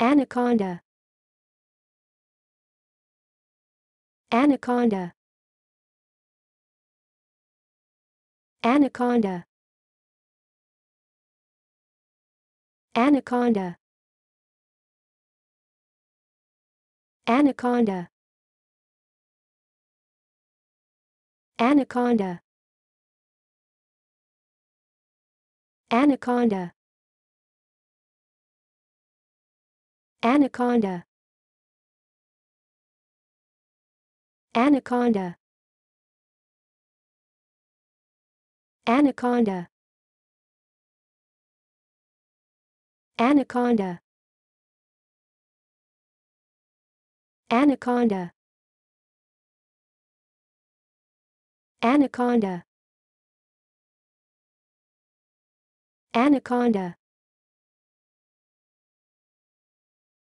Anaconda. Anaconda. Anaconda. Anaconda. Anaconda. Anaconda. Anaconda. Anaconda Anaconda Anaconda Anaconda Anaconda Anaconda Anaconda